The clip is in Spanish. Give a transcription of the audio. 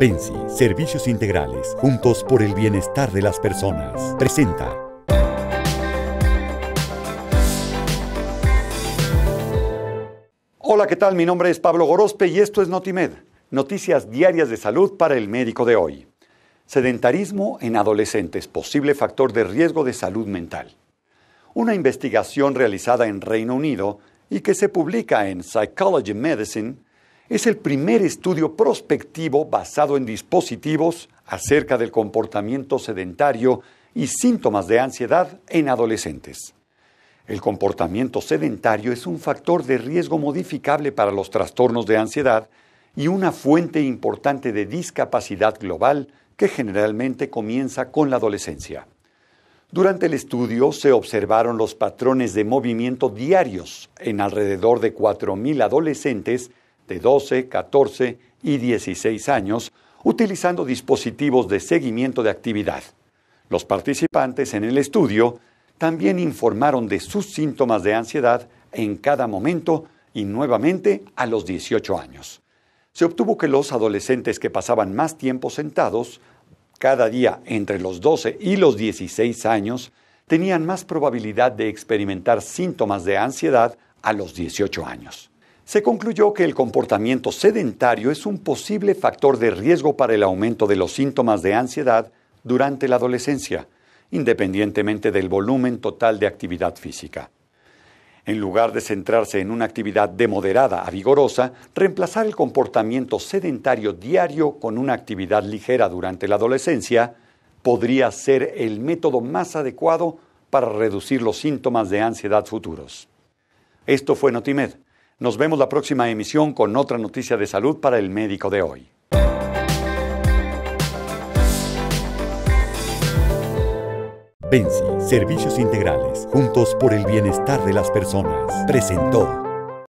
Benzi, Servicios Integrales, juntos por el bienestar de las personas. Presenta. Hola, ¿qué tal? Mi nombre es Pablo Gorospe y esto es Notimed, noticias diarias de salud para el médico de hoy. Sedentarismo en adolescentes, posible factor de riesgo de salud mental. Una investigación realizada en Reino Unido y que se publica en Psychology Medicine es el primer estudio prospectivo basado en dispositivos acerca del comportamiento sedentario y síntomas de ansiedad en adolescentes. El comportamiento sedentario es un factor de riesgo modificable para los trastornos de ansiedad y una fuente importante de discapacidad global que generalmente comienza con la adolescencia. Durante el estudio se observaron los patrones de movimiento diarios en alrededor de 4.000 adolescentes de 12, 14 y 16 años utilizando dispositivos de seguimiento de actividad. Los participantes en el estudio también informaron de sus síntomas de ansiedad en cada momento y nuevamente a los 18 años. Se obtuvo que los adolescentes que pasaban más tiempo sentados, cada día entre los 12 y los 16 años, tenían más probabilidad de experimentar síntomas de ansiedad a los 18 años se concluyó que el comportamiento sedentario es un posible factor de riesgo para el aumento de los síntomas de ansiedad durante la adolescencia, independientemente del volumen total de actividad física. En lugar de centrarse en una actividad de moderada a vigorosa, reemplazar el comportamiento sedentario diario con una actividad ligera durante la adolescencia podría ser el método más adecuado para reducir los síntomas de ansiedad futuros. Esto fue Notimed nos vemos la próxima emisión con otra noticia de salud para el médico de hoy. Benzi, Servicios Integrales, juntos por el bienestar de las personas, presentó.